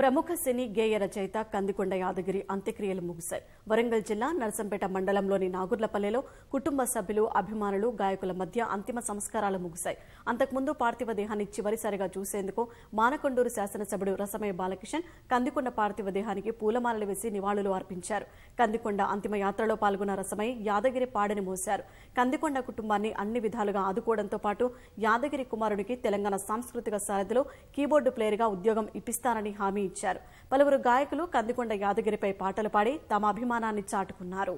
ప్రముఖ సినీ గేయ రచయిత కందికొండ యాదగిరి అంత్యక్రియలు ముగిశాయి వరంగల్ జిల్లా నరసంపేట మండలంలోని నాగుర్లపల్లెలో కుటుంబ సభ్యులు అభిమానులు గాయకుల మధ్య అంతిమ సంస్కారాలు ముగిశాయి అంతకుముందు పార్థివ దేహాన్ని చివరిసారిగా చూసేందుకు మానకొండూరు శాసనసభ్యుడు రసమయ బాలకిషన్ కందికొండ పార్థివ దేహానికి పూలమాలలు వేసి నివాళులు అర్పించారు కందికొండ అంతిమ యాత్రలో పాల్గొన్న రసమయ్య యాదగిరి పాడని మోశారు కందికొండ కుటుంబాన్ని అన్ని విధాలుగా ఆదుకోవడంతో పాటు యాదగిరి కుమారుడికి తెలంగాణ సాంస్కృతిక సారథిలో కీబోర్డు ప్లేయర్గా ఉద్యోగం ఇప్పిస్తానని హామీ హామీ ఇచ్చారు పలువురు గాయకులు కందికొండ యాదగిరిపై పాటలు పాడి తమ అభిమానాన్ని చాటుకున్నారు